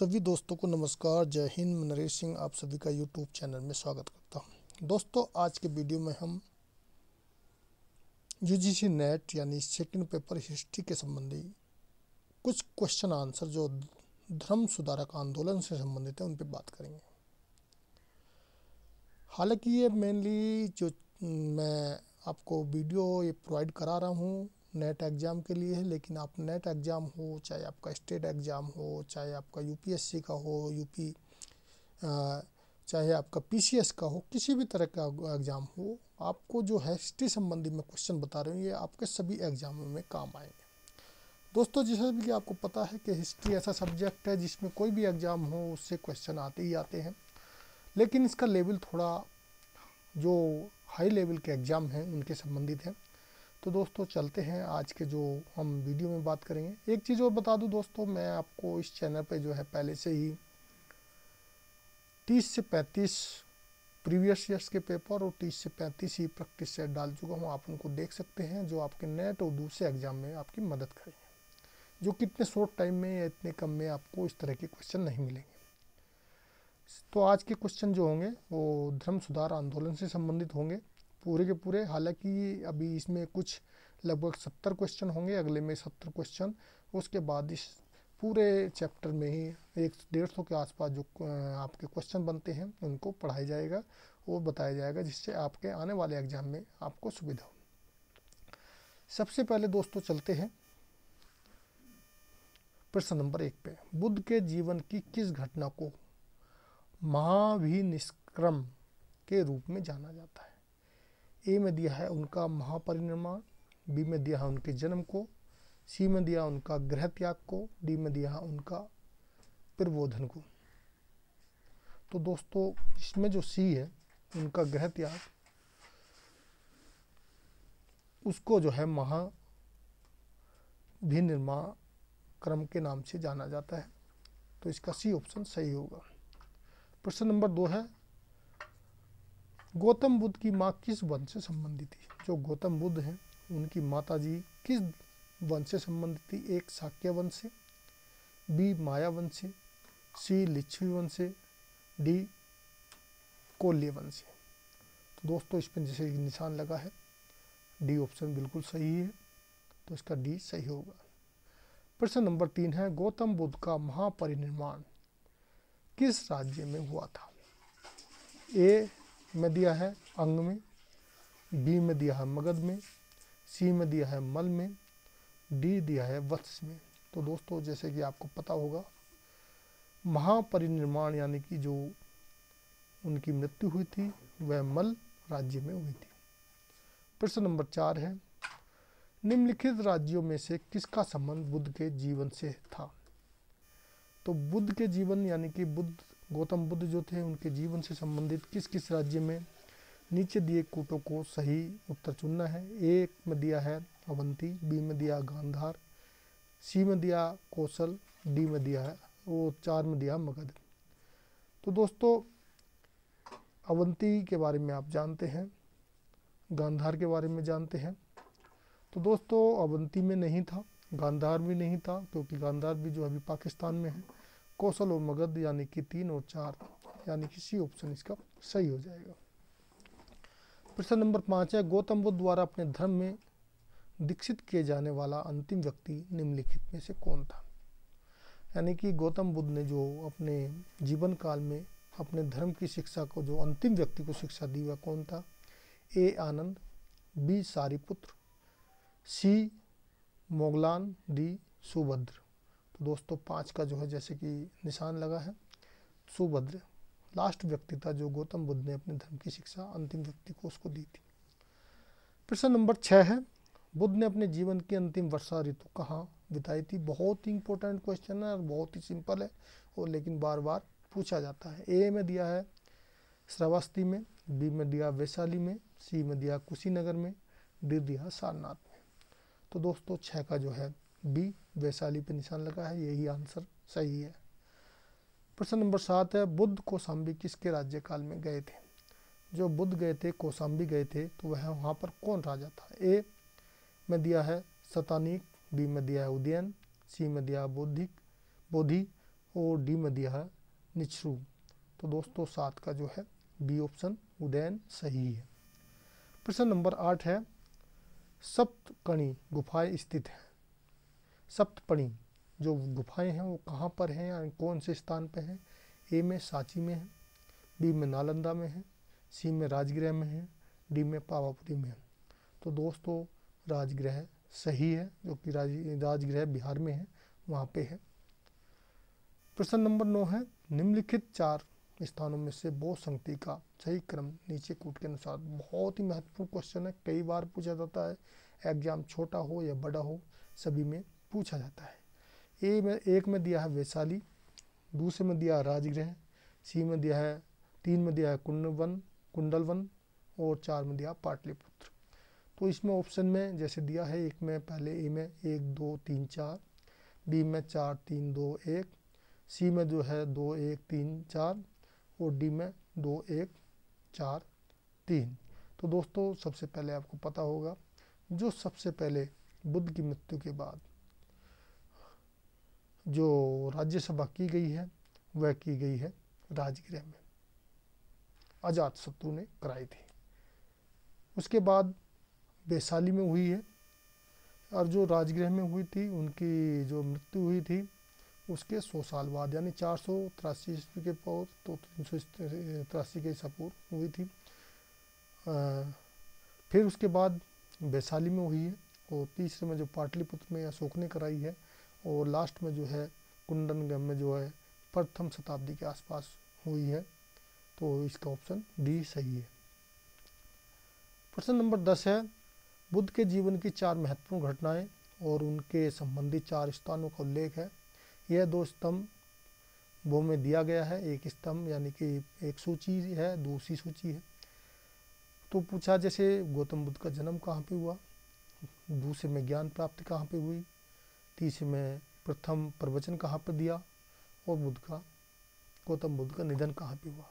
सभी दोस्तों को नमस्कार जय हिंद मैं नरेश सिंह आप सभी का यूट्यूब चैनल में स्वागत करता हूँ दोस्तों आज के वीडियो में हम यूजीसी नेट यानी सेकंड पेपर हिस्ट्री के संबंधी कुछ क्वेश्चन आंसर जो धर्म सुधारक आंदोलन से संबंधित हैं उन पर बात करेंगे हालांकि ये मेनली जो मैं आपको वीडियो ये प्रोवाइड करा रहा हूँ नेट एग्ज़ाम के लिए है लेकिन आप नेट एग्ज़ाम हो चाहे आपका स्टेट एग्ज़ाम हो चाहे आपका यूपीएससी का हो यूपी चाहे आपका पीसीएस का हो किसी भी तरह का एग्ज़ाम हो आपको जो है हिस्ट्री संबंधी मैं क्वेश्चन बता रहा हूँ ये आपके सभी एग्ज़ाम में काम आएंगे दोस्तों जैसा भी कि आपको पता है कि हिस्ट्री ऐसा सब्जेक्ट है जिसमें कोई भी एग्ज़ाम हो उससे क्वेश्चन आते ही आते हैं लेकिन इसका लेवल थोड़ा जो हाई लेवल के एग्ज़ाम हैं उनके संबंधित हैं तो दोस्तों चलते हैं आज के जो हम वीडियो में बात करेंगे एक चीज़ और बता दूं दोस्तों मैं आपको इस चैनल पे जो है पहले से ही 30 से 35 प्रीवियस ईयर्स के पेपर और 30 से 35 ही प्रैक्टिस सेट डाल चुका हूँ आप उनको देख सकते हैं जो आपके नेट और दूसरे एग्जाम में आपकी मदद करेंगे जो कितने शॉर्ट टाइम में या इतने कम में आपको इस तरह के क्वेश्चन नहीं मिलेंगे तो आज के क्वेश्चन जो होंगे वो धर्म सुधार आंदोलन से संबंधित होंगे पूरे के पूरे हालांकि अभी इसमें कुछ लगभग सत्तर क्वेश्चन होंगे अगले में सत्तर क्वेश्चन उसके बाद इस पूरे चैप्टर में ही एक डेढ़ सौ के आसपास जो आपके क्वेश्चन बनते हैं उनको पढ़ाया जाएगा और बताया जाएगा जिससे आपके आने वाले एग्जाम में आपको सुविधा हो सबसे पहले दोस्तों चलते हैं प्रश्न नंबर एक पे बुद्ध के जीवन की किस घटना को महाभिनिष्क्रम के रूप में जाना जाता है ए में दिया है उनका महापरिनिर्माण बी में दिया है उनके जन्म को सी में दिया उनका ग्रह त्याग को डी में दिया है उनका प्रबोधन को तो दोस्तों इसमें जो सी है उनका ग्रह त्याग उसको जो है महा भी क्रम के नाम से जाना जाता है तो इसका सी ऑप्शन सही होगा प्रश्न नंबर दो है गौतम बुद्ध की माँ किस वंश से संबंधित थी जो गौतम बुद्ध हैं उनकी माता जी किस वंश से संबंधित थी एक शाक्य वंश से बी माया वंश से सी लिच्छवी वंश से डी कोल्य वंश से तो दोस्तों इस पर जैसे निशान लगा है डी ऑप्शन बिल्कुल सही है तो इसका डी सही होगा प्रश्न नंबर तीन है गौतम बुद्ध का महापरिनिर्माण किस राज्य में हुआ था ए में दिया है अंग में बी में दिया है मगध में सी में दिया है मल में डी दिया है वत्स में तो दोस्तों जैसे कि आपको पता होगा महापरिनिर्माण यानी कि जो उनकी मृत्यु हुई थी वह मल राज्य में हुई थी प्रश्न नंबर चार है निम्नलिखित राज्यों में से किसका संबंध बुद्ध के जीवन से था तो बुद्ध के जीवन यानी कि बुद्ध गौतम बुद्ध जो थे उनके जीवन से संबंधित किस किस राज्य में नीचे दिए कूटों को सही उत्तर चुनना है ए में दिया है अवंती बी में दिया गांधार सी में दिया कौशल डी में दिया है वो चार में दिया मगध तो दोस्तों अवंती के बारे में आप जानते हैं गांधार के बारे में जानते हैं तो दोस्तों अवंती में नहीं था गांधार भी नहीं था क्योंकि गांधार भी जो अभी पाकिस्तान में है कौशल और मगध यानी कि तीन और चार यानी कि सी ऑप्शन इसका सही हो जाएगा प्रश्न नंबर पाँच है गौतम बुद्ध द्वारा अपने धर्म में दीक्षित किए जाने वाला अंतिम व्यक्ति निम्नलिखित में से कौन था यानी कि गौतम बुद्ध ने जो अपने जीवन काल में अपने धर्म की शिक्षा को जो अंतिम व्यक्ति को शिक्षा दी वह कौन था A Anand B Sariputra C Moggallana D Subhadra तो दोस्तों पाँच का जो है जैसे कि निशान लगा है सुभद्र लास्ट व्यक्ति था जो गौतम बुद्ध ने अपने धर्म की शिक्षा अंतिम व्यक्ति को उसको दी थी प्रश्न नंबर छः है बुद्ध ने अपने जीवन की अंतिम वर्षा ऋतु कहाँ बिताई थी बहुत ही इंपॉर्टेंट क्वेश्चन है और बहुत ही सिंपल है और लेकिन बार बार पूछा जाता है ए में दिया है श्रावस्ती में बी में दिया वैशाली में सी में दिया कुशीनगर में डी दिया सारनाथ में तो दोस्तों छः का जो है बी वैशाली पे निशान लगा है यही आंसर सही है प्रश्न नंबर सात है बुद्ध कोसाम्बी किसके राज्यकाल में गए थे जो बुद्ध गए थे कोसाम्बी गए थे तो वह वहाँ पर कौन राजा था ए में दिया है सतानिक बी में दिया है उदयन सी में दिया है बौद्धिक बोधि और डी में दिया है निचरू तो दोस्तों सात का जो है बी ऑप्शन उदयन सही है प्रश्न नंबर आठ है सप्तकणी गुफाएं स्थित हैं सप्तपणी जो गुफाएं हैं वो कहाँ पर हैं या कौन से स्थान पर हैं ए में सांची में है बी में नालंदा में है सी में राजगृह में है डी में पावापुरी में है तो दोस्तों राजगृह सही है जो कि राज राजगृह बिहार में है वहाँ पे है प्रश्न नंबर नौ है निम्नलिखित चार स्थानों में से बोध संगति का सही क्रम नीचे कूट के अनुसार बहुत ही महत्वपूर्ण क्वेश्चन है कई बार पूछा जाता है एग्जाम छोटा हो या बड़ा हो सभी में पूछा जाता है ए में एक में दिया है वैशाली दूसरे में दिया है राजगृह सी में दिया है तीन में दिया है कुंडवन कुंडलवन और चार में दिया पाटलिपुत्र तो इसमें ऑप्शन में जैसे दिया है एक में पहले ए में एक दो तीन चार बी में चार तीन दो एक सी में जो है दो एक तीन चार और डी में दो एक चार तीन तो दोस्तों सबसे पहले आपको पता होगा जो सबसे पहले बुद्ध की मृत्यु के बाद जो राज्यसभा की गई है वह की गई है राजगृह में अजात शत्रु ने कराई थी उसके बाद वैशाली में हुई है और जो राजगृह में हुई थी उनकी जो मृत्यु हुई थी उसके सौ साल बाद यानी चार सौ तिरासी ईस्वी के पौर तो तीन सौ तिरासी के सपूर्व हुई थी आ, फिर उसके बाद वैशाली में हुई है और तीसरे में जो पाटलिपुत्र में अशोक ने कराई है और लास्ट में जो है कुंडनगम में जो है प्रथम शताब्दी के आसपास हुई है तो इसका ऑप्शन डी सही है प्रश्न नंबर दस है बुद्ध के जीवन की चार महत्वपूर्ण घटनाएं और उनके संबंधित चार स्थानों का उल्लेख है यह दो स्तंभ वो में दिया गया है एक स्तंभ यानी कि एक सूची है दूसरी सूची है तो पूछा जैसे गौतम बुद्ध का जन्म कहाँ पे हुआ दूसरे में ज्ञान प्राप्ति कहाँ पे हुई तीस में प्रथम प्रवचन कहाँ पर दिया और बुद्ध का गौतम बुद्ध का निधन कहाँ पर हुआ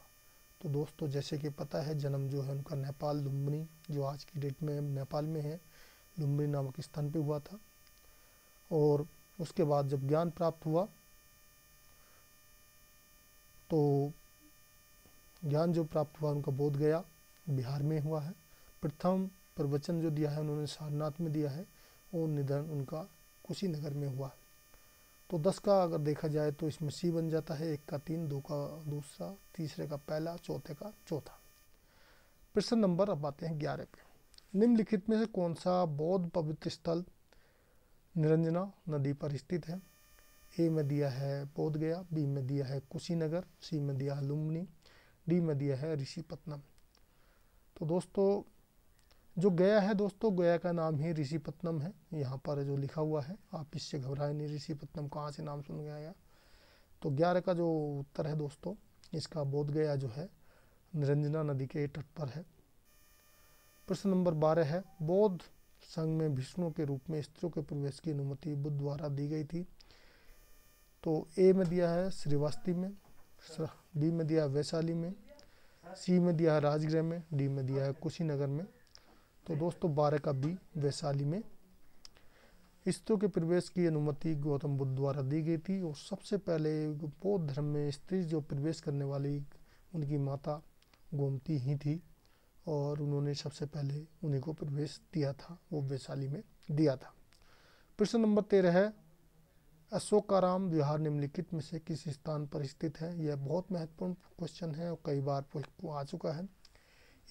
तो दोस्तों जैसे कि पता है जन्म जो है उनका नेपाल लुम्बिनी जो आज की डेट में नेपाल में है लुम्बिनी नामक स्थान पे हुआ था और उसके बाद जब ज्ञान प्राप्त हुआ तो ज्ञान जो प्राप्त हुआ उनका बोध गया बिहार में हुआ है प्रथम प्रवचन जो दिया है उन्होंने सारनाथ में दिया है और निधन उनका कुशीनगर में हुआ तो दस का अगर देखा जाए तो इसमें सी बन जाता है एक का तीन दो का दूसरा तीसरे का पहला चौथे का चौथा प्रश्न नंबर अब आते हैं ग्यारह पे निम्नलिखित में से कौन सा बौद्ध पवित्र स्थल निरंजना नदी पर स्थित है ए में दिया है बोध गया बी में दिया है कुशीनगर सी में दिया है लुम्बनी डी में दिया है ऋषिपत्नम तो दोस्तों जो गया है दोस्तों गया का नाम ही ऋषिपत्नम है यहाँ पर जो लिखा हुआ है आप इससे घबराए नहीं ऋषिपत्नम कहाँ से नाम सुन गया या तो ग्यारह का जो उत्तर है दोस्तों इसका बोध गया जो है निरंजना नदी के तट पर है प्रश्न नंबर बारह है बौद्ध संघ में विष्णु के रूप में स्त्रियों के प्रवेश की अनुमति बुद्ध द्वारा दी गई थी तो ए में दिया है श्रीवास्ती में बी में दिया है वैशाली में सी में दिया है राजगृह में डी में दिया है कुशीनगर में तो दोस्तों बारह का बी वैशाली में स्त्रियों के प्रवेश की अनुमति गौतम बुद्ध द्वारा दी गई थी और सबसे पहले बौद्ध धर्म में स्त्री जो प्रवेश करने वाली उनकी माता गोमती ही थी और उन्होंने सबसे पहले उन्हीं को प्रवेश दिया था वो वैशाली में दिया था प्रश्न नंबर तेरह है अशोकाराम बिहार निम्नलिखित में से किस स्थान पर स्थित है यह बहुत महत्वपूर्ण क्वेश्चन है और कई बार आ चुका है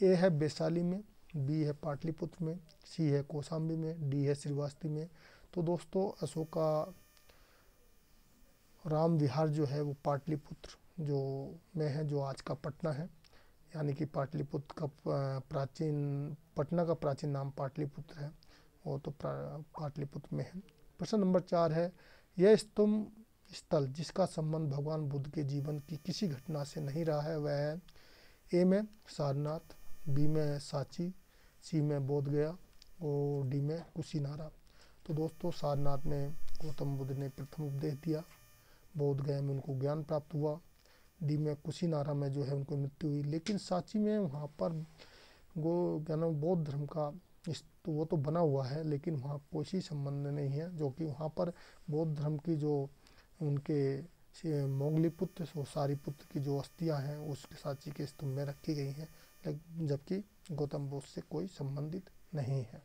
ए है वैशाली में बी है पाटलिपुत्र में सी है कोसाम्बी में डी है श्रीवास्ती में तो दोस्तों अशोका राम विहार जो है वो पाटलिपुत्र जो में है जो आज का पटना है यानी कि पाटलिपुत्र का प्राचीन पटना का प्राचीन नाम पाटलिपुत्र है वो तो पाटलिपुत्र में है प्रश्न नंबर चार है यह स्तंभ स्थल जिसका संबंध भगवान बुद्ध के जीवन की किसी घटना से नहीं रहा है वह है ए में सारनाथ बी में सांची सी में बोध गया और डी में कुशीनारा तो दोस्तों सारनाथ में गौतम बुद्ध ने प्रथम उपदेश दिया बोध गया में उनको ज्ञान प्राप्त हुआ डी में कुशीनारा में जो है उनको मृत्यु हुई लेकिन सांची में वहाँ पर गो ज्ञान बौद्ध धर्म का इस तो वो तो बना हुआ है लेकिन वहाँ कोई संबंध नहीं है जो कि वहाँ पर बौद्ध धर्म की जो उनके मोगली पुत्र सारी पुत्र की जो अस्थियाँ हैं उसके सांची के स्तंभ में रखी गई हैं जबकि गौतम बुद्ध से कोई संबंधित नहीं है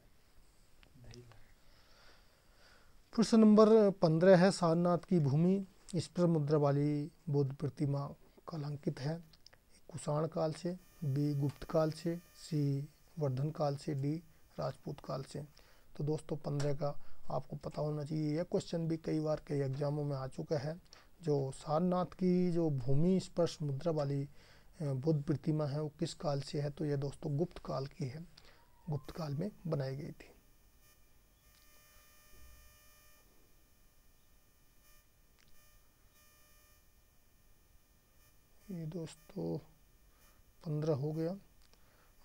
प्रश्न नंबर पंद्रह है सारनाथ की भूमि इस पर मुद्रा वाली बुद्ध प्रतिमा कलंकित है कुषाण काल से बी गुप्त काल से सी वर्धन काल से डी राजपूत काल से तो दोस्तों पंद्रह का आपको पता होना चाहिए यह क्वेश्चन भी कई बार कई एग्जामों में आ चुका है जो सारनाथ की जो भूमि स्पर्श मुद्रा वाली बुद्ध प्रतिमा है वो किस काल से है तो यह दोस्तों गुप्त काल की है गुप्त काल में बनाई गई थी ये दोस्तों पंद्रह हो गया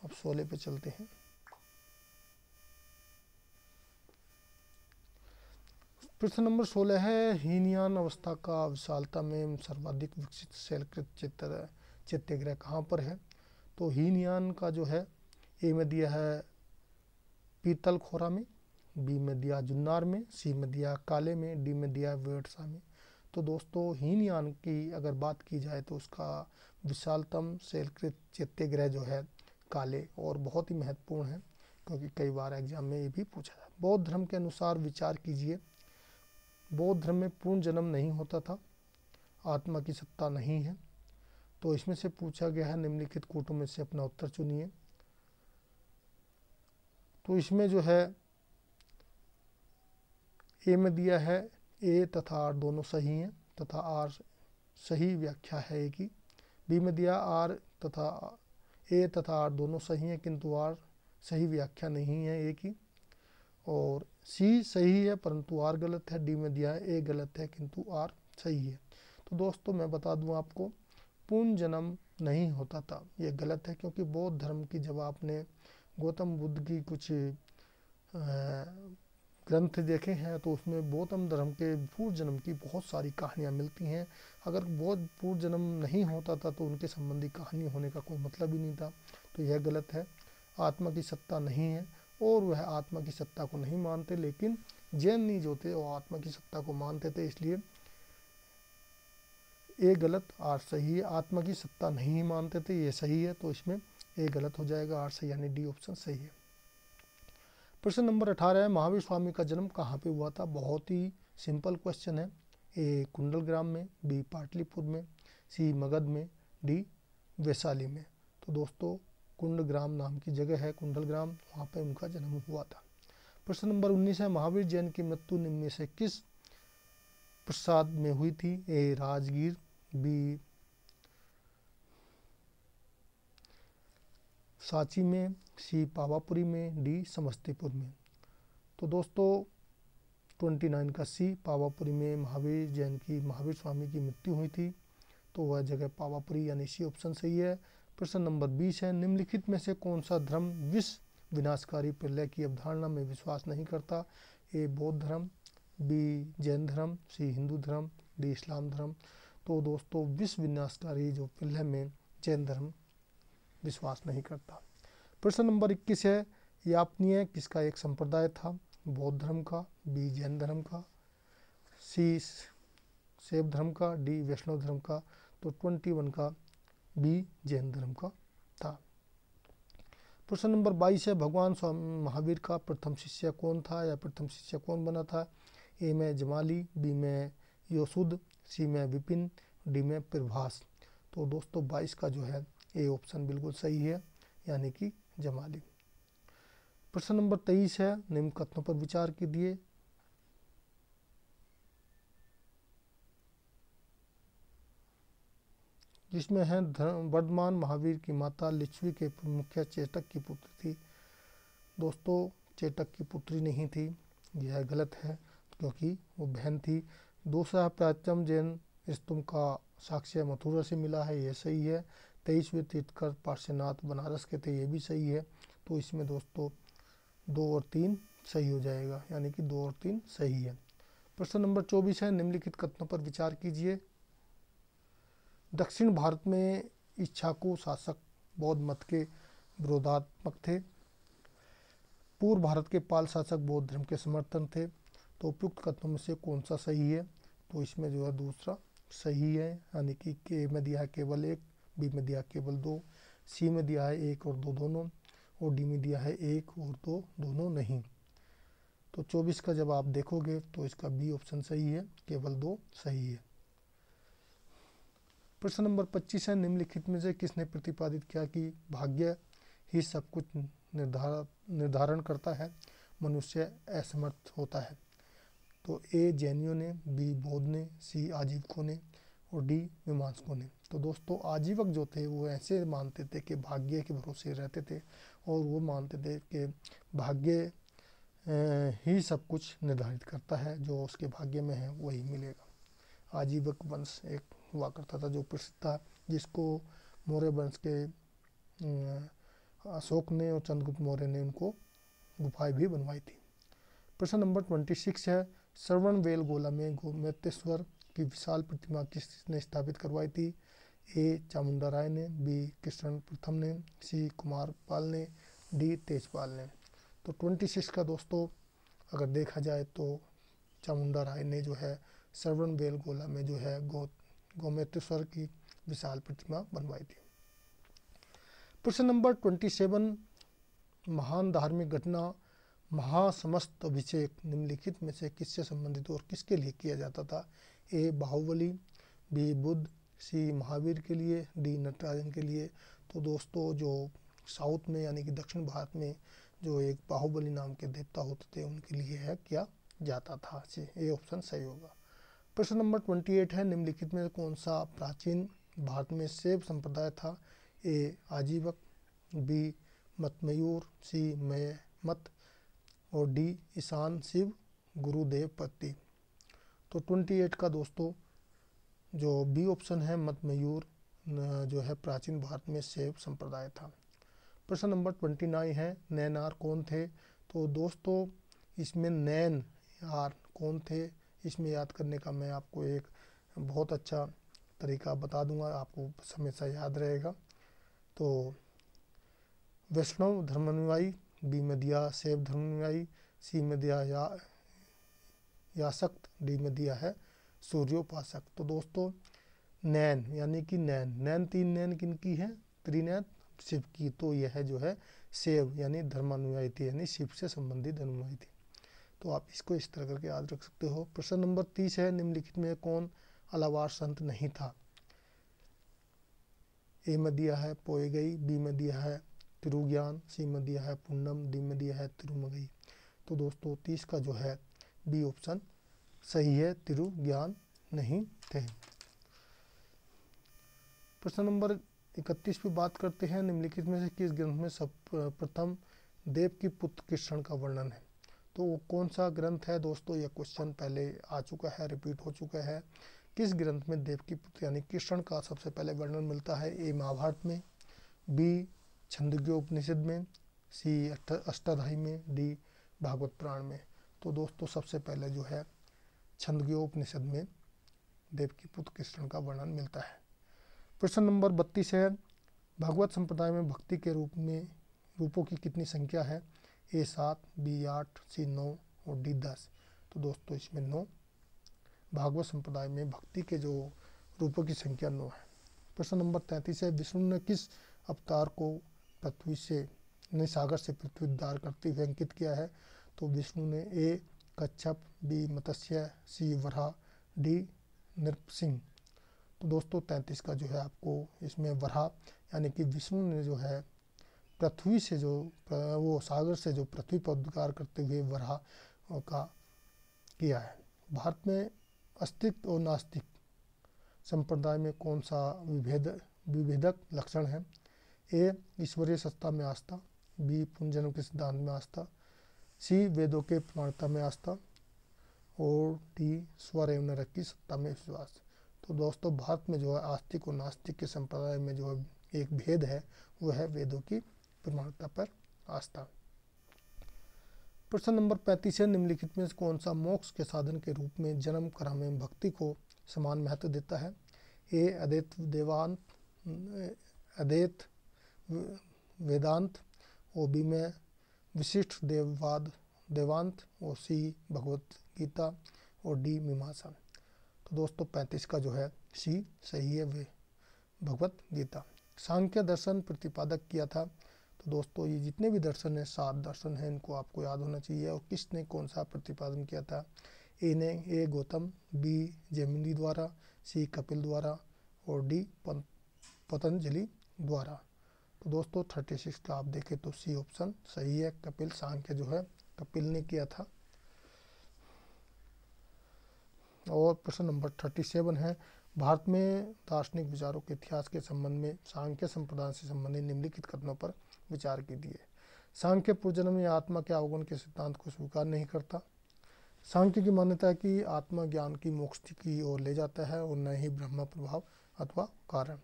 अब सोलह पे चलते हैं प्रश्न नंबर सोलह है हीनयान अवस्था का विशालता में सर्वाधिक विकसित शैलकृत चित्र चैत्य ग्रह कहाँ पर है तो हीनयान का जो है ए में दिया है पीतल खोरा में बी में दिया जुन्नार में सी में दिया काले में डी में दिया वेटसा में तो दोस्तों हीनयान की अगर बात की जाए तो उसका विशालतम शैलकृत चैत्य ग्रह जो है काले और बहुत ही महत्वपूर्ण है क्योंकि कई बार एग्जाम में ये भी पूछा था बौद्ध धर्म के अनुसार विचार कीजिए बौद्ध धर्म में पूर्ण जन्म नहीं होता था आत्मा की सत्ता नहीं है तो इसमें से पूछा गया है निम्नलिखित कोटों में से अपना उत्तर चुनिए तो इसमें जो है ए में दिया है ए तथा आर दोनों सही हैं तथा आर सही व्याख्या है ए की बी में दिया आर तथा ए तथा आर दोनों सही हैं किंतु आर सही व्याख्या नहीं है ए की और सी सही है परंतु आर गलत है डी में दिया है ए गलत है किंतु आर सही है तो दोस्तों मैं बता दूं आपको पूर्ण जन्म नहीं होता था यह गलत है क्योंकि बौद्ध धर्म की जब आपने गौतम बुद्ध की कुछ ग्रंथ देखे हैं तो उसमें गौतम धर्म के पूर्व जन्म की बहुत सारी कहानियाँ मिलती हैं अगर बौद्ध पूर्व जन्म नहीं होता था तो उनके संबंधी कहानी होने का कोई मतलब ही नहीं था तो यह गलत है आत्मा की सत्ता नहीं है और वह आत्मा की सत्ता को नहीं मानते लेकिन जैन नहीं जो थे वो आत्मा की सत्ता को मानते थे इसलिए ए गलत आर सही है आत्मा की सत्ता नहीं मानते थे ये सही है तो इसमें ए गलत हो जाएगा आर सही यानी डी ऑप्शन सही है प्रश्न नंबर अठारह है महावीर स्वामी का जन्म कहाँ पे हुआ था बहुत ही सिंपल क्वेश्चन है ए कुंडलग्राम में बी पाटलिपुर में सी मगध में डी वैशाली में तो दोस्तों ग्राम नाम की जगह है कुंडलग्राम वहाँ पर उनका जन्म हुआ था प्रश्न नंबर उन्नीस है महावीर जैन की मृत्यु निम्न से किस प्रसाद में हुई थी ए राजगीर भी सांची में सी पावापुरी में डी समस्तीपुर में तो दोस्तों 29 का सी पावापुरी में महावीर जैन की महावीर स्वामी की मृत्यु हुई थी तो वह जगह पावापुरी यानी सी ऑप्शन सही है प्रश्न नंबर 20 है निम्नलिखित में से कौन सा धर्म विश्व विनाशकारी प्रलय की अवधारणा में विश्वास नहीं करता ए बौद्ध धर्म बी जैन धर्म सी हिंदू धर्म डी इस्लाम धर्म तो दोस्तों विश्व विनाशकारी जो फिल्म में जैन धर्म विश्वास नहीं करता प्रश्न नंबर 21 है यापनीय किसका एक संप्रदाय था बौद्ध धर्म का बी जैन धर्म का सी शैव धर्म का डी वैष्णव धर्म का तो 21 का बी जैन धर्म का था प्रश्न नंबर 22 है भगवान स्वामी महावीर का प्रथम शिष्य कौन था या प्रथम शिष्य कौन बना था ए में जमाली बी में शुद्ध सी में विपिन डी में प्रभास तो दोस्तों बाईस का जो है ए ऑप्शन बिल्कुल सही है यानी कि जमाली प्रश्न नंबर तेईस है निम्न कथनों पर विचार कीजिए जिसमें है वर्धमान महावीर की माता लिच्छवी के मुख्य चेतक की पुत्री थी दोस्तों चेतक की पुत्री नहीं थी यह गलत है क्योंकि वो बहन थी दूसरा प्राचम जैन स्तुम का साक्ष्य मथुरा से मिला है यह सही है तेईसवें तीर्थकर पार्श्वनाथ बनारस के थे ये भी सही है तो इसमें दोस्तों दो और तीन सही हो जाएगा यानी कि दो और तीन सही है प्रश्न नंबर चौबीस है निम्नलिखित कथनों पर विचार कीजिए दक्षिण भारत में इच्छाकु शासक बौद्ध मत के विरोधात्मक थे पूर्व भारत के पाल शासक बौद्ध धर्म के समर्थन थे तो उपयुक्त कथनों में से कौन सा सही है तो इसमें जो है दूसरा सही है यानी कि के में दिया है केवल एक बी में दिया केवल दो सी में दिया है एक और दो दोनों और डी में दिया है एक और दो दोनों नहीं तो 24 का जब आप देखोगे तो इसका बी ऑप्शन सही है केवल दो सही है प्रश्न नंबर 25 है निम्नलिखित में से किसने प्रतिपादित किया कि भाग्य ही सब कुछ निर्धार निर्धारण करता है मनुष्य असमर्थ होता है तो ए जेनियो ने बी बोध ने सी आजीवकों ने और डी मीमांसकों ने तो दोस्तों आजीवक जो थे वो ऐसे मानते थे कि भाग्य के भरोसे रहते थे और वो मानते थे कि भाग्य ही सब कुछ निर्धारित करता है जो उसके भाग्य में है वही मिलेगा आजीवक वंश एक हुआ करता था जो प्रसिद्ध था जिसको मौर्य वंश के अशोक ने और चंद्रगुप्त मौर्य ने उनको गुफाएं भी बनवाई थी प्रश्न नंबर ट्वेंटी सिक्स है श्रवणवेल गोला में गोमतेश्वर की विशाल प्रतिमा किसने स्थापित करवाई थी ए चामुंडा राय ने बी कृष्ण प्रथम ने सी कुमार पाल ने डी तेजपाल ने तो ट्वेंटी सिक्स का दोस्तों अगर देखा जाए तो चामुंडा राय ने जो है श्रवण गोला में जो है गौ गौमेतेश्वर की विशाल प्रतिमा बनवाई थी प्रश्न नंबर ट्वेंटी सेवन महान धार्मिक घटना महासमस्त अभिषेक निम्नलिखित में से किससे संबंधित और किसके लिए किया जाता था A Bahubali B Buddha C Mahavir के लिए डी नटराजन के लिए तो दोस्तों जो साउथ में यानी कि दक्षिण भारत में जो एक बाहुबली नाम के देवता होते थे उनके लिए है क्या जाता था ए ऑप्शन सही होगा प्रश्न नंबर ट्वेंटी एट है निम्नलिखित में कौन सा प्राचीन भारत में सेव संप्रदाय था ए आजीवक बी मतमयूर सी मय मत और डी ईशान शिव गुरुदेव पति तो 28 का दोस्तों जो बी ऑप्शन है मत मयूर जो है प्राचीन भारत में शैव संप्रदाय था प्रश्न नंबर 29 है नैनार कौन थे तो दोस्तों इसमें नैन आर कौन थे इसमें याद करने का मैं आपको एक बहुत अच्छा तरीका बता दूंगा आपको हमेशा याद रहेगा तो वैष्णव धर्मानुयायी बी में दिया सेव धनुराई सी में दिया या यासक्त डी में दिया है सूर्योपासक तो दोस्तों नैन यानी कि नैन नैन तीन नैन किन की है त्रिनैन शिव की तो यह जो है सेव यानी धर्मानुयायी थी यानी शिव से संबंधित अनुयायी थी तो आप इसको इस तरह करके याद रख सकते हो प्रश्न नंबर तीस है निम्नलिखित में कौन अलावार संत नहीं था ए में दिया है पोए गई बी में दिया है तिरुज्ञान सी में दिया है पूनम डी में दिया है तिरुमगई तो दोस्तों तीस का जो है बी ऑप्शन सही है तिरुज्ञान नहीं थे प्रश्न नंबर इकतीस पे बात करते हैं निम्नलिखित में से किस ग्रंथ में सब प्रथम देव की पुत्र कृष्ण का वर्णन है तो वो कौन सा ग्रंथ है दोस्तों यह क्वेश्चन पहले आ चुका है रिपीट हो चुका है किस ग्रंथ में देव की पुत्र यानी कृष्ण का सबसे पहले वर्णन मिलता है ए महाभारत में बी छंदज्ञ उपनिषद में सी अष्टाध्यायी में डी भागवत प्राण में तो दोस्तों सबसे पहले जो है छंदज्ञ उपनिषद में देव की पुत्र कृष्ण का वर्णन मिलता है प्रश्न नंबर बत्तीस है भागवत संप्रदाय में भक्ति के रूप में रूपों की कितनी संख्या है ए सात बी आठ सी नौ और डी दस तो दोस्तों इसमें नौ भागवत संप्रदाय में भक्ति के जो रूपों की संख्या नौ है प्रश्न नंबर तैंतीस है विष्णु ने किस अवतार को पृथ्वी से ने सागर से पृथ्वी उद्धार करते हुए अंकित किया है तो विष्णु ने ए कच्छप बी मत्स्य सी वरा डी नृप सिंह तो दोस्तों तैंतीस का जो है आपको इसमें वरा यानी कि विष्णु ने जो है पृथ्वी से जो वो सागर से जो पृथ्वी पर उद्धार करते हुए वरहा का किया है भारत में अस्तित्व और नास्तिक संप्रदाय में कौन सा विभेद विभेदक लक्षण है ए ईश्वरीय सत्ता में आस्था बी पुंजनों के सिद्धांत में आस्था सी वेदों के प्रमाणता में आस्था और डी स्वर एवं नरक की सत्ता में विश्वास तो दोस्तों भारत में जो है आस्तिक और नास्तिक के संप्रदाय में जो है एक भेद है वह है वेदों की प्रमाणता पर आस्था प्रश्न नंबर पैंतीस है निम्नलिखित में कौन सा मोक्ष के साधन के रूप में जन्म कर्म एवं भक्ति को समान महत्व देता है ए अद्वैत देवान अद्वैत वेदांत ओ बी में विशिष्ट देववाद देवांत और सी भगवत गीता और डी मीमांसा तो दोस्तों पैंतीस का जो है सी सही है वे भगवत गीता सांख्य दर्शन प्रतिपादक किया था तो दोस्तों ये जितने भी दर्शन हैं सात दर्शन हैं इनको आपको याद होना चाहिए और किसने कौन सा प्रतिपादन किया था ए ने ए गौतम बी जयमिंदी द्वारा सी कपिल द्वारा और डी पतंजलि द्वारा तो दोस्तों थर्टी सिक्स का आप देखें तो सी ऑप्शन सही है कपिल सांख्य जो है कपिल ने किया था और प्रश्न नंबर थर्टी सेवन है भारत में दार्शनिक विचारों के इतिहास के संबंध में सांख्य संप्रदाय से संबंधित निम्नलिखित कथनों पर विचार की दिए सांख्य पूजन में आत्मा के अवगुण के सिद्धांत को स्वीकार नहीं करता सांख्य की मान्यता है कि आत्मा ज्ञान की मोक्ष की ओर ले जाता है और न ही ब्रह्म प्रभाव अथवा कारण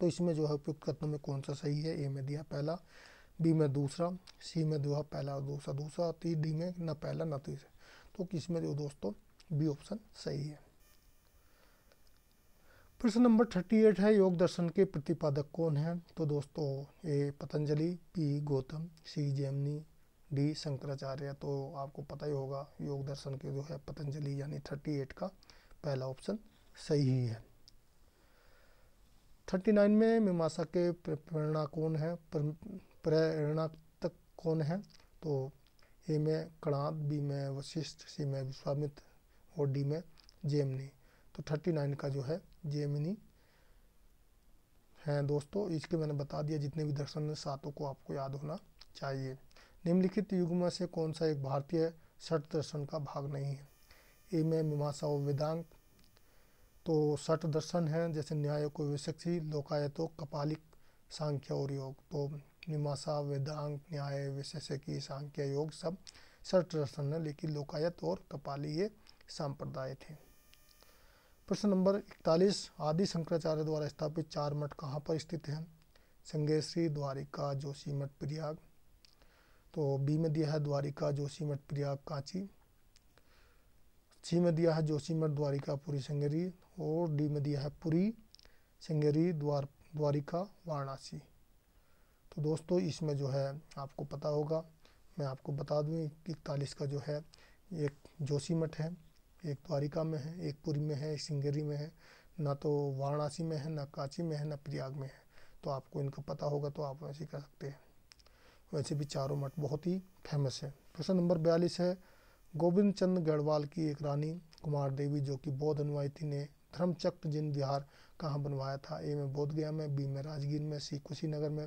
तो इसमें जो है उपयुक्त कथनों में कौन सा सही है ए में दिया पहला बी में दूसरा सी में जो है पहला दूसरा दूसरा तीस डी में न पहला न तीसरा तो किसमें जो दोस्तों बी ऑप्शन सही है प्रश्न नंबर थर्टी एट है योग दर्शन के प्रतिपादक कौन है तो दोस्तों A Patanjali B Gautam C Jaimini D Shankaracharya तो आपको पता ही होगा योग दर्शन के जो है पतंजलि यानी थर्टी एट का पहला ऑप्शन सही ही है थर्टी नाइन में मीमांसा के प्रेरणा कौन है प्रेरणा तक कौन है तो ए में कणाद बी में वशिष्ठ सी में विश्वामित्र और डी में जेमनी तो थर्टी नाइन का जो है जेमिनी है दोस्तों इसके मैंने बता दिया जितने भी दर्शन सातों को आपको याद होना चाहिए निम्नलिखित युग में से कौन सा एक भारतीय षट दर्शन का भाग नहीं है ए में मीमांसा और वेदांत तो सठ दर्शन है जैसे न्याय को विशक्ति लोकायतो कपालिक सांख्य और योग तो मीमांसा वेदांग न्याय विशेषकी सांख्य योग सब सठ दर्शन है लेकिन लोकायत और कपाली ये सांप्रदाय थे प्रश्न नंबर इकतालीस आदि शंकराचार्य द्वारा स्थापित चार मठ कहाँ पर स्थित हैं संगेश्री द्वारिका जोशी मठ प्रयाग तो बी में दिया है द्वारिका जोशी मठ प्रयाग कांची सी में दिया है जोशी मठ द्वारिका पुरी संगेरी और डी में दिया है पुरी संगेरी द्वार द्वारिका वाराणसी तो दोस्तों इसमें जो है आपको पता होगा मैं आपको बता दूँ इकतालीस का जो है एक जोशी मठ है एक द्वारिका में है एक पुरी में है एक सिंगेरी में है ना तो वाराणसी में है ना कांची में है ना प्रयाग में है तो आपको इनका पता होगा तो आप वैसे कर सकते हैं वैसे भी चारों मठ बहुत ही फेमस है प्रश्न नंबर बयालीस है गोविंद चंद गढ़वाल की एक रानी कुमार देवी जो कि बौद्ध अनुवायती ने धर्मचक्र जिन विहार कहाँ बनवाया था ए में गया में बी में राजगीर में सी कुशीनगर में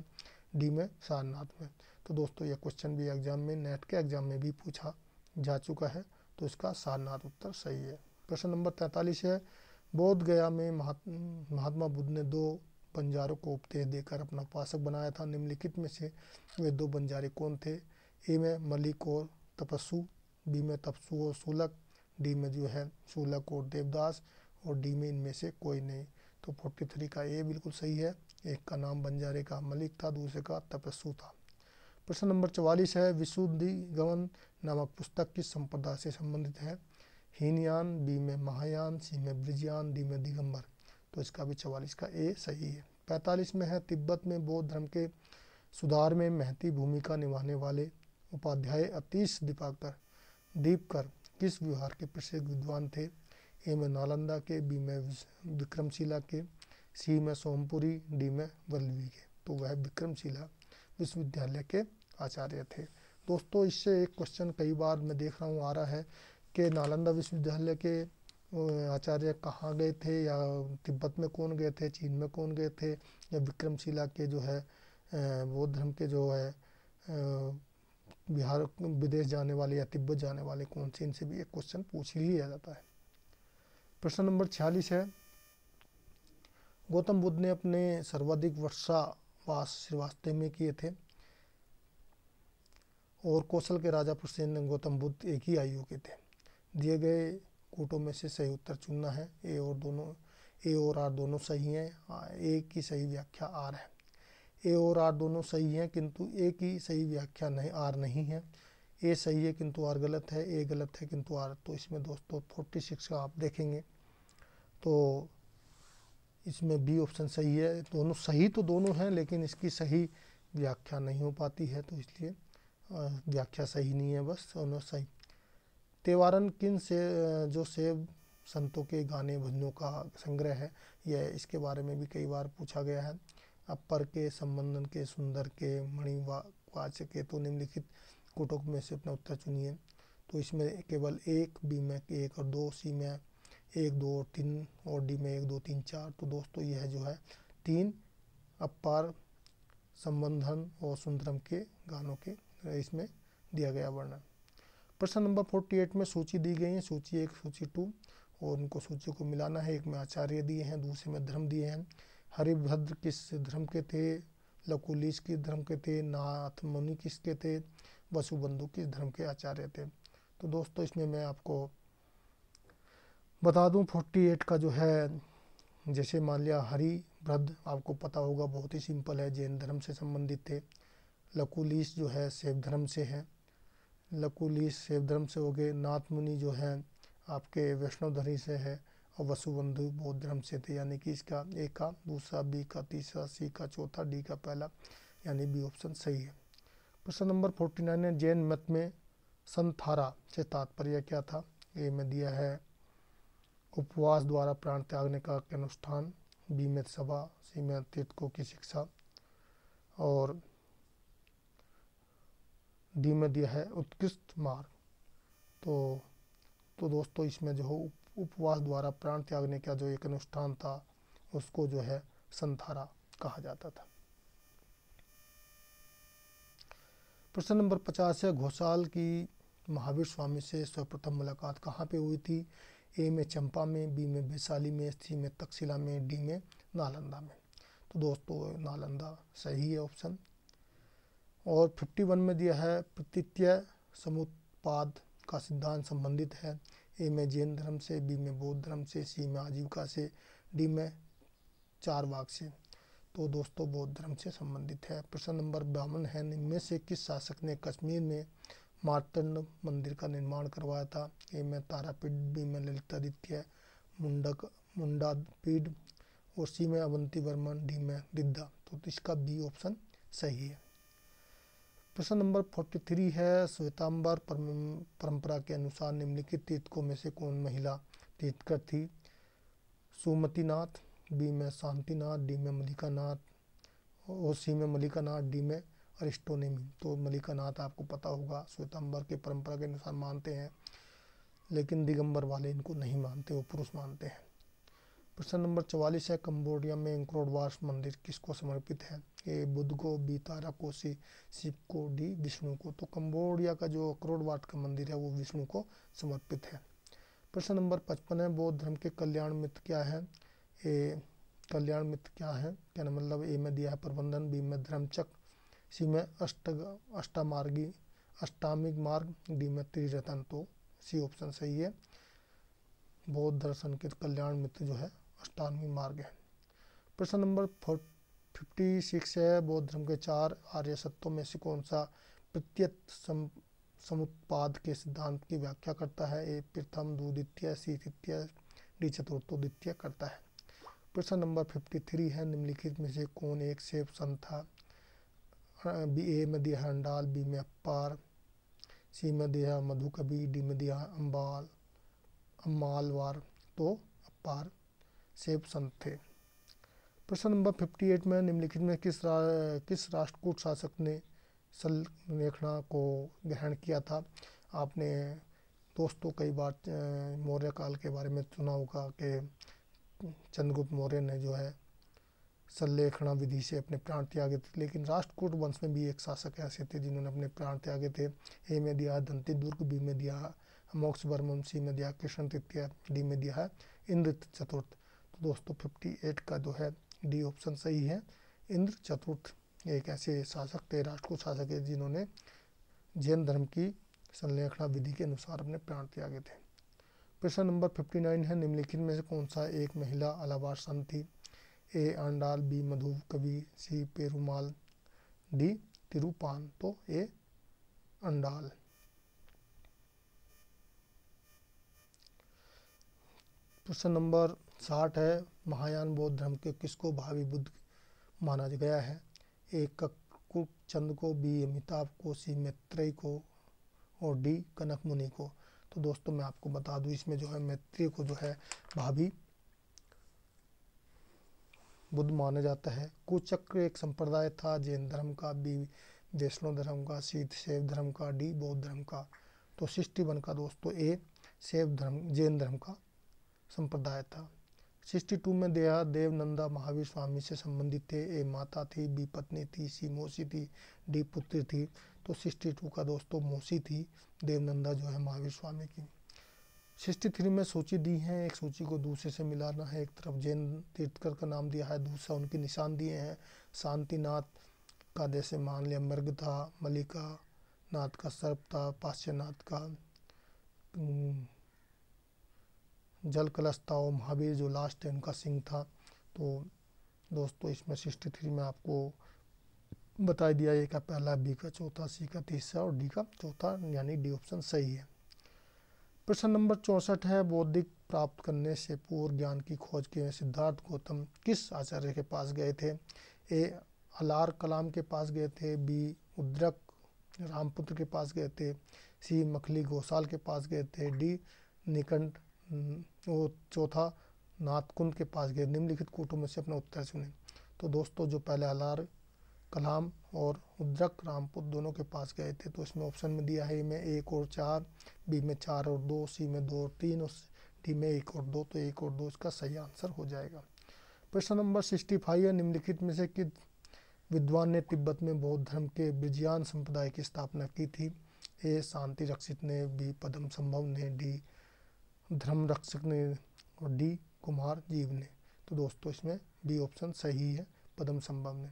डी में सारनाथ में तो दोस्तों यह क्वेश्चन भी एग्जाम में नेट के एग्जाम में भी पूछा जा चुका है तो इसका सारनाथ उत्तर सही है प्रश्न नंबर तैंतालीस है बोध गया में महात्मा बुद्ध ने दो बंजारों को उपदेश देकर अपना उपासक बनाया था निम्नलिखित में से वे दो बंजारे कौन थे ए में मलिक और तपस्सु बी में तपसु और सुलक डी में जो है सुलक और देवदास और डी में इनमें से कोई नहीं तो 43 का ए बिल्कुल सही है एक का नाम बंजारे का मलिक था दूसरे का तपस्सु था प्रश्न नंबर चवालीस है विशुद्धि गमन नामक पुस्तक किस संपदा से संबंधित है हीनयान बी में महायान सी में ब्रिजयान डी में दिगंबर तो इसका भी चवालीस का ए सही है पैंतालीस में है तिब्बत में बौद्ध धर्म के सुधार में महती भूमिका निभाने वाले उपाध्याय अतीश दीपाकर दीपकर किस विहार के प्रसिद्ध विद्वान थे ए में नालंदा के बी में विक्रमशिला के सी में सोमपुरी डी में वल्लवी के तो वह विक्रमशिला विश्वविद्यालय के आचार्य थे दोस्तों इससे एक क्वेश्चन कई बार मैं देख रहा हूँ आ रहा है कि नालंदा विश्वविद्यालय के आचार्य कहाँ गए थे या तिब्बत में कौन गए थे चीन में कौन गए थे या विक्रमशिला के जो है बौद्ध धर्म के जो है बिहार विदेश जाने वाले या तिब्बत जाने वाले कौन से इनसे भी एक क्वेश्चन पूछ ही लिया जाता है प्रश्न नंबर छियालीस है गौतम बुद्ध ने अपने सर्वाधिक वर्षावास श्रीवास्तव में किए थे और कौशल के राजा प्रसेन गौतम बुद्ध एक ही आयु के थे दिए गए कोटों में से सही उत्तर चुनना है ए और दोनों ए और आर दोनों सही हैं ए की सही व्याख्या आर है ए और आर दोनों सही हैं किंतु ए की सही व्याख्या नहीं आर नहीं है ए सही है किंतु आर गलत है ए गलत है किंतु आर तो इसमें दोस्तों फोर्टी सिक्स का आप देखेंगे तो इसमें बी ऑप्शन सही है दोनों सही तो दोनों हैं लेकिन इसकी सही व्याख्या नहीं हो पाती है तो इसलिए व्याख्या सही नहीं है बस दोनों सही तेवारन किन से जो सेव संतों के गाने भजनों का संग्रह है यह इसके बारे में भी कई बार पूछा गया है अपर के संबंधन के सुंदर के मणिवाच के तो निम्नलिखित कुटुक में से अपना उत्तर चुनिए तो इसमें केवल एक बी में एक और दो सी में एक दो और तीन और डी में एक दो तीन चार तो दोस्तों यह जो है तीन अपार संबंधन और सुंदरम के गानों के इसमें दिया गया वर्णन प्रश्न नंबर फोर्टी एट में सूची दी गई है सूची एक सूची टू और उनको सूची को मिलाना है एक में आचार्य दिए हैं दूसरे में धर्म दिए हैं हरिभद्र किस धर्म के थे लकुलिश किस धर्म के थे नाथ मुनि किसके थे वसुबंधु किस धर्म के आचार्य थे तो दोस्तों इसमें मैं आपको बता दूं 48 का जो है जैसे मान लिया हरिभद्र आपको पता होगा बहुत ही सिंपल है जैन धर्म से संबंधित थे लकुलिस जो है शैव धर्म से है लकुलिस शैव धर्म से हो गए नाथ मुनि जो है आपके वैष्णव धर्म से है और वसुबंधु बोध्रम से थे यानी कि इसका ए का दूसरा बी का तीसरा सी का चौथा डी का पहला यानी बी ऑप्शन सही है प्रश्न नंबर फोर्टी नाइन है जैन मत में संथारा से तात्पर्य क्या था ए में दिया है उपवास द्वारा प्राण त्यागने का अनुष्ठान बी में सभा सी में तीर्थकों की शिक्षा और डी में दिया है उत्कृष्ट मार्ग तो तो दोस्तों इसमें जो हो उपवास द्वारा प्राण त्यागने का जो एक अनुष्ठान था उसको जो है संथारा कहा जाता था प्रश्न नंबर पचास है घोषाल की महावीर स्वामी से सर्वप्रथम मुलाकात कहाँ पे हुई थी ए में चंपा में बी में वैशाली में सी में तकसीला में डी में नालंदा में तो दोस्तों नालंदा सही है ऑप्शन और 51 में दिया है प्रतीत्य समुत्पाद का सिद्धांत संबंधित है ए में जैन धर्म से बी में बौद्ध धर्म से सी में आजीविका से डी में चार वाक से तो दोस्तों बौद्ध धर्म से संबंधित है प्रश्न नंबर बावन है इनमें से किस शासक ने कश्मीर में मार्तंड मंदिर का निर्माण करवाया था ए में तारापीठ बी में ललितादित्य मुंडक मुंडापीठ और सी में अवंती वर्मन डी में दिद्धा तो इसका बी ऑप्शन सही है प्रश्न नंबर 43 है श्वेतांबर परंपरा के अनुसार निम्नलिखित तीर्थकों में से कौन महिला तीर्थकर थी नाथ बी में शांतिनाथ डी में मलिकानाथ और सी में मलिकानाथ डी में अरिस्टोनेमी तो मलिकानाथ आपको पता होगा श्वेतांबर के परंपरा के अनुसार मानते हैं लेकिन दिगंबर वाले इनको नहीं मानते वो पुरुष मानते हैं प्रश्न नंबर चवालीस है कम्बोडिया में इंक्रोडवास मंदिर किसको समर्पित है ए, बुद्ध को बी तारा को सी शिव को डी विष्णु को तो कंबोडिया का जो अक्रोडवाट का मंदिर है वो विष्णु को समर्पित है प्रश्न नंबर पचपन है बौद्ध धर्म के कल्याण मित्र क्या है ए कल्याण मित्र क्या है क्या मतलब ए में दिया है प्रबंधन बी में धर्मचक सी में अष्ट अष्टामार्गी अष्टामिक मार्ग डी में त्रिरतन तो सी ऑप्शन सही है बौद्ध दर्शन के कल्याण मित्र जो है अष्टामिक मार्ग है प्रश्न नंबर फिफ्टी सिक्स है बौद्ध धर्म के चार आर्य सत्यों में से कौन सा प्रत्यत सम समुत्पाद के सिद्धांत की व्याख्या करता है ए प्रथम दो द्वितीय सी तृतीय डी चतुर्थो द्वितीय करता है प्रश्न नंबर फिफ्टी थ्री है निम्नलिखित में से कौन एक सेव सन था बी ए में दिया हंडाल बी में अपार सी में दिया मधुकबी डी में दिया अम्बाल अम्बालवार तो अपार सेव संत थे प्रश्न नंबर 58 में निम्नलिखित में किस रा, किस राष्ट्रकूट शासक ने संलेखना को ग्रहण किया था आपने दोस्तों कई बार मौर्य काल के बारे में सुना होगा कि चंद्रगुप्त मौर्य ने जो है संलेखणा विधि से अपने प्राण त्यागे थे लेकिन राष्ट्रकूट वंश में भी एक शासक ऐसे थे जिन्होंने अपने प्राण त्यागे थे ए में दिया दंती दुर्ग बी में दिया मोक्ष वर्मन सी में दिया कृष्ण तृतीय डी में दिया है इंद्र चतुर्थ तो दोस्तों 58 का जो है डी ऑप्शन सही है इंद्र चतुर्थ एक ऐसे शासक थे राष्ट्र को शासक है जिन्होंने जैन धर्म की संलेखना विधि के अनुसार अपने प्राण त्यागे थे प्रश्न नंबर फिफ्टी नाइन है निम्नलिखित में से कौन सा एक महिला अलावार संत थी ए आंडाल बी मधु कवि सी पेरुमाल डी तिरुपान तो ए अंडाल प्रश्न नंबर साठ है महायान बौद्ध धर्म के किसको भावी बुद्ध माना गया है एक ककुक चंद को बी अमिताभ को सी मैत्रेय को और डी कनक मुनि को तो दोस्तों मैं आपको बता दूं इसमें जो है मैत्रेय को जो है भाभी बुद्ध माना जाता है कुचक्र एक संप्रदाय था जैन धर्म का बी वैष्णव धर्म का सी शैव धर्म का डी बौद्ध धर्म का तो सृष्टि वन का दोस्तों ए शैव धर्म जैन धर्म का संप्रदाय था सिक्सटी टू में देहा देवनंदा महावीर स्वामी से संबंधित थे ए माता थी बी पत्नी थी सी मौसी थी डी पुत्री थी तो सिक्सटी टू का दोस्तों मौसी थी देवनंदा जो है महावीर स्वामी की सिक्सटी थ्री में सूची दी है एक सूची को दूसरे से मिलाना है एक तरफ जैन तीर्थकर का नाम दिया है दूसरा उनके निशान दिए हैं शांतिनाथ का जैसे मान लिया मृग था मलिका नाथ का सर्प था पाश्चनाथ का जल कलश था और महावीर जो लास्ट है उनका सिंह था तो दोस्तों इसमें सिक्सटी थ्री में आपको बता दिया ए का पहला बी का चौथा सी का तीसरा और डी का चौथा यानी डी ऑप्शन सही है प्रश्न नंबर चौंसठ है बौद्धिक प्राप्त करने से पूर्व ज्ञान की खोज के सिद्धार्थ गौतम किस आचार्य के पास गए थे ए अलार कलाम के पास गए थे बी उद्रक रामपुत्र के पास गए थे सी मखली घोषाल के पास गए थे डी निकंठ हम्म, वो चौथा नाथ कुंड के पास गए निम्नलिखित कोटों में से अपना उत्तर चुने तो दोस्तों जो पहले अलार कलाम और उद्रक रामपुत दोनों के पास गए थे तो इसमें ऑप्शन में दिया है ए में एक और चार बी में चार और दो सी में दो और तीन और डी में एक और दो तो एक और दो इसका सही आंसर हो जाएगा प्रश्न नंबर सिक्सटी फाइव है निम्नलिखित में से कि विद्वान ने तिब्बत में बौद्ध धर्म के ब्रिजियान संप्रदाय की स्थापना की थी ए शांति रक्षित ने बी पद्म संभव ने डी धर्म रक्षक ने और डी कुमार जीव ने तो दोस्तों इसमें बी ऑप्शन सही है पद्म संभव ने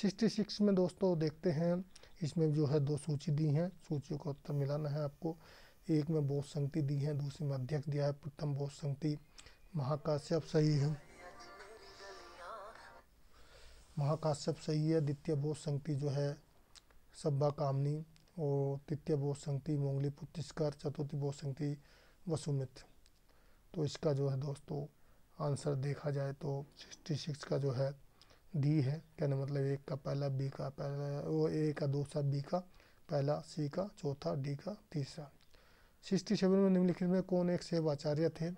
सिक्सटी सिक्स में दोस्तों देखते हैं इसमें जो है दो सूची दी हैं सूचियों का उत्तर मिलाना है आपको एक में बोध संगति दी है दूसरे में अध्यक्ष दिया है प्रथम बोध संगति महाकाश्यप सही है महाकाश्यप सही है द्वितीय बोध संगति जो है सब्बा कामनी और तृतीय बोध संगति मोंगली पुतिस्कर चतुर्थी बोध संगति वसुमित तो इसका जो है दोस्तों आंसर देखा जाए तो सिक्सटी सिक्स का जो है डी है कहने मतलब एक का पहला बी का पहला वो ए का दूसरा बी का पहला सी का चौथा डी का तीसरा सिक्सटी सेवन में निम्नलिखित में कौन एक सेव आचार्य थे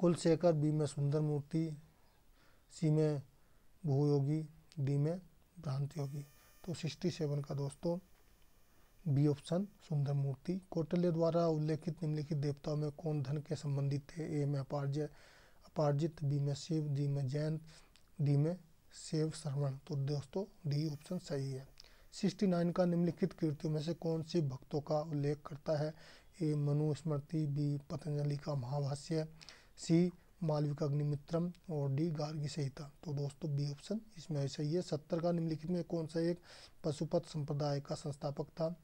कुलशेखर बी में सुंदर मूर्ति सी में भूयोगी डी में भ्रांति योगी तो सिक्सटी सेवन का दोस्तों बी ऑप्शन सुंदर मूर्ति कौटल्य द्वारा उल्लेखित निम्नलिखित देवताओं में कौन धन के संबंधित थे ए में अपार्जय अपार्जित बी में शिव डी में जैन डी में सेव श्रवण तो दोस्तों डी ऑप्शन सही है सिक्सटी नाइन का निम्नलिखित कीर्तियों में से कौन सी भक्तों का उल्लेख करता है ए मनुस्मृति बी पतंजलि का महाभाष्य सी मालविक अग्निमित्रम और डी गार्गी संहिता तो दोस्तों बी ऑप्शन इसमें ही है सत्तर का निम्नलिखित में कौन सा एक पशुपत संप्रदाय का संस्थापक था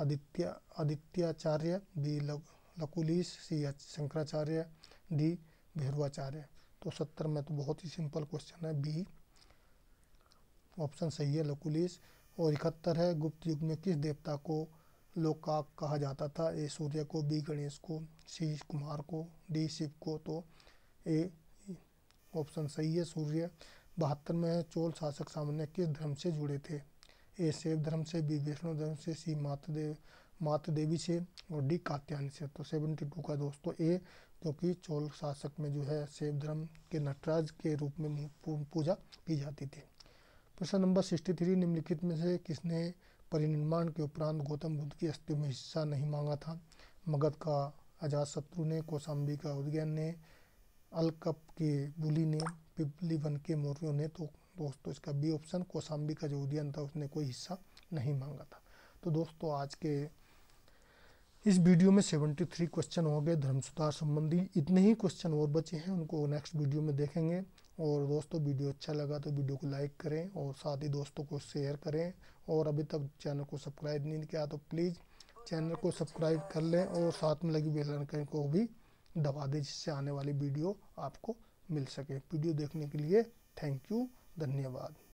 Aditya Adityacharya B Lakulish C Shankaracharya D Bhairavacharya तो सत्तर में तो बहुत ही सिंपल क्वेश्चन है बी ऑप्शन सही है लकुलिस और इकहत्तर है गुप्त युग में किस देवता को लोकाक कहा जाता था ए सूर्य को बी गणेश को सी कुमार को डी शिव को तो ए ऑप्शन सही है सूर्य बहत्तर में चोल शासक सामान्य किस धर्म से जुड़े थे ए शैव धर्म से बी वैष्णव धर्म से सी माता देव माता देवी से और डी कात्यान से तो सेवेंटी टू का दोस्तों ए जो कि चोल शासक में जो है शैव धर्म के नटराज के रूप में पूजा की जाती थी प्रश्न नंबर सिक्सटी थ्री निम्नलिखित में से किसने परिनिर्माण के उपरांत गौतम बुद्ध की अस्थि में हिस्सा नहीं मांगा था मगध का अजात शत्रु ने कौशाम्बी का उदयन ने अलकप के बुली ने पिपली वन के मौर्यों ने तो दोस्तों इसका बी ऑप्शन कोसाम्बी का जो उद्यन था उसने कोई हिस्सा नहीं मांगा था तो दोस्तों आज के इस वीडियो में 73 क्वेश्चन हो गए धर्म सुधार संबंधी इतने ही क्वेश्चन और बचे हैं उनको नेक्स्ट वीडियो में देखेंगे और दोस्तों वीडियो अच्छा लगा तो वीडियो को लाइक करें और साथ ही दोस्तों को शेयर करें और अभी तक चैनल को सब्सक्राइब नहीं किया तो प्लीज़ चैनल को सब्सक्राइब कर लें और साथ में लगी बेल आइकन को भी दबा दें जिससे आने वाली वीडियो आपको मिल सके वीडियो देखने के लिए थैंक यू धन्यवाद